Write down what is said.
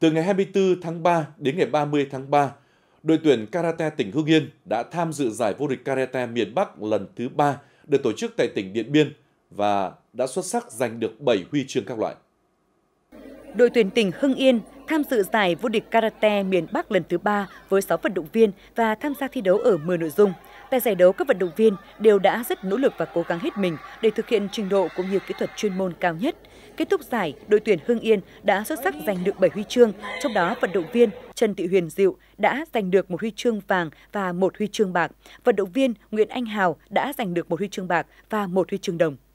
Từ ngày 24 tháng 3 đến ngày 30 tháng 3, đội tuyển karate tỉnh Hưng Yên đã tham dự giải vô địch karate miền Bắc lần thứ 3 được tổ chức tại tỉnh Điện Biên và đã xuất sắc giành được 7 huy chương các loại. Đội tuyển tỉnh Hưng Yên tham dự giải vô địch karate miền Bắc lần thứ 3 với 6 vận động viên và tham gia thi đấu ở 10 nội dung – Tại giải đấu, các vận động viên đều đã rất nỗ lực và cố gắng hết mình để thực hiện trình độ cũng như kỹ thuật chuyên môn cao nhất. Kết thúc giải, đội tuyển Hưng Yên đã xuất sắc giành được 7 huy chương, trong đó vận động viên Trần Thị Huyền Diệu đã giành được một huy chương vàng và một huy chương bạc. Vận động viên Nguyễn Anh Hào đã giành được một huy chương bạc và một huy chương đồng.